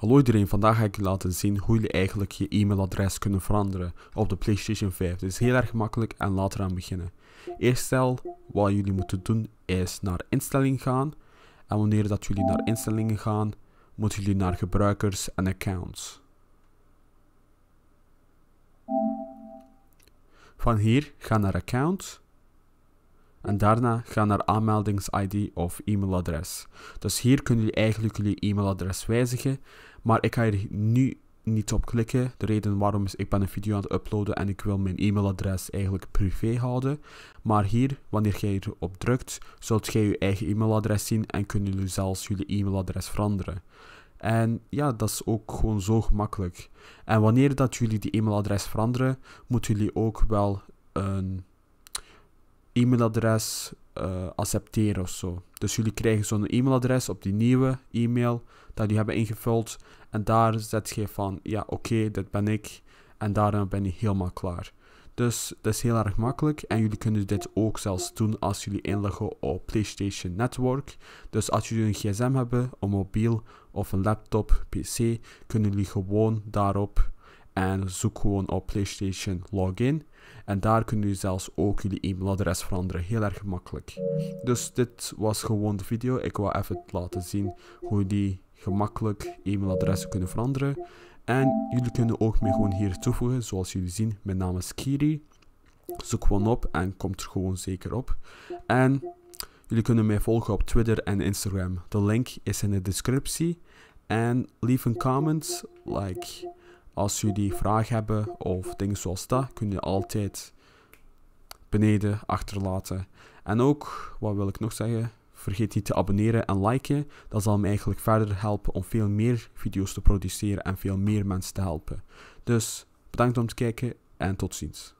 Hallo iedereen, vandaag ga ik laten zien hoe jullie eigenlijk je e-mailadres kunnen veranderen op de PlayStation 5. Het is heel erg makkelijk en laten we aan beginnen. Eerst stel, wat jullie moeten doen is naar instellingen gaan. En wanneer dat jullie naar instellingen gaan, moeten jullie naar gebruikers en accounts. Van hier gaan naar accounts en daarna gaan naar aanmeldings-ID of e-mailadres. Dus hier kunnen jullie eigenlijk jullie e-mailadres wijzigen. Maar ik ga hier nu niet op klikken. De reden waarom is, ik ben een video aan het uploaden en ik wil mijn e-mailadres eigenlijk privé houden. Maar hier, wanneer jij erop drukt, zult jij je eigen e-mailadres zien en kunnen jullie zelfs jullie e-mailadres veranderen. En ja, dat is ook gewoon zo gemakkelijk. En wanneer dat jullie die e-mailadres veranderen, moeten jullie ook wel een e-mailadres eh, accepteren of zo. Dus jullie krijgen zo'n e-mailadres op die nieuwe e-mail dat jullie hebben ingevuld. En daar zet je van, ja oké, okay, dit ben ik. En daarna ben je helemaal klaar. Dus dat is heel erg makkelijk. En jullie kunnen dit ook zelfs doen als jullie inloggen op PlayStation Network. Dus als jullie een gsm hebben, een mobiel of een laptop, pc, kunnen jullie gewoon daarop en zoek gewoon op PlayStation Login. En daar kunnen jullie zelfs ook jullie e-mailadres veranderen. Heel erg gemakkelijk. Dus dit was gewoon de video. Ik wil even laten zien hoe jullie gemakkelijk e-mailadressen kunnen veranderen. En jullie kunnen ook mee gewoon hier toevoegen. Zoals jullie zien, mijn naam is Kiri. Zoek gewoon op en komt er gewoon zeker op. En jullie kunnen mij volgen op Twitter en Instagram. De link is in de descriptie. En leave een comment, like... Als jullie vragen hebben of dingen zoals dat, kun je altijd beneden achterlaten. En ook, wat wil ik nog zeggen? Vergeet niet te abonneren en liken. Dat zal me eigenlijk verder helpen om veel meer video's te produceren en veel meer mensen te helpen. Dus bedankt om te kijken en tot ziens.